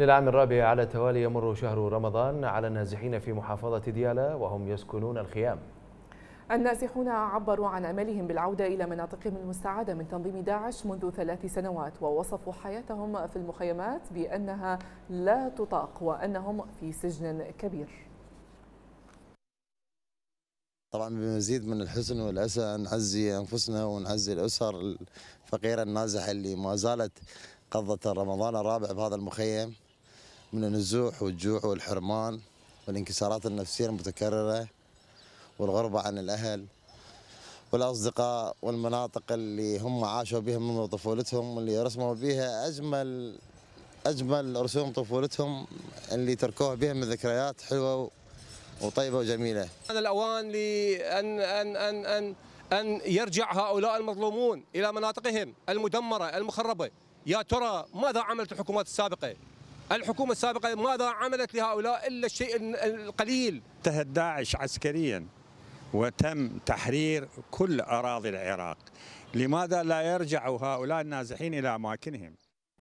للعام الرابع على التوالي يمر شهر رمضان على النازحين في محافظة ديالى وهم يسكنون الخيام النازحون عبروا عن أملهم بالعودة إلى مناطقهم المستعادة من تنظيم داعش منذ ثلاث سنوات ووصفوا حياتهم في المخيمات بأنها لا تطاق وأنهم في سجن كبير طبعا بمزيد من الحزن والأسى نعزي أنفسنا ونعزي الأسر الفقيرة النازحة اللي ما زالت قضت رمضان الرابع بهذا المخيم من النزوح والجوع والحرمان والانكسارات النفسية المتكررة والغربة عن الأهل والأصدقاء والمناطق اللي هم عاشوا بها من طفولتهم واللي رسموا بها أجمل أجمل رسوم طفولتهم اللي تركوها بها من ذكريات حلوة وطيبة وجميلة أنا الأوان لأن أن أن أن أن يرجع هؤلاء المظلومون إلى مناطقهم المدمرة المخربة يا ترى ماذا عملت الحكومات السابقة الحكومة السابقة ماذا عملت لهؤلاء إلا الشيء القليل انتهت داعش عسكريا وتم تحرير كل أراضي العراق لماذا لا يرجع هؤلاء النازحين إلى أماكنهم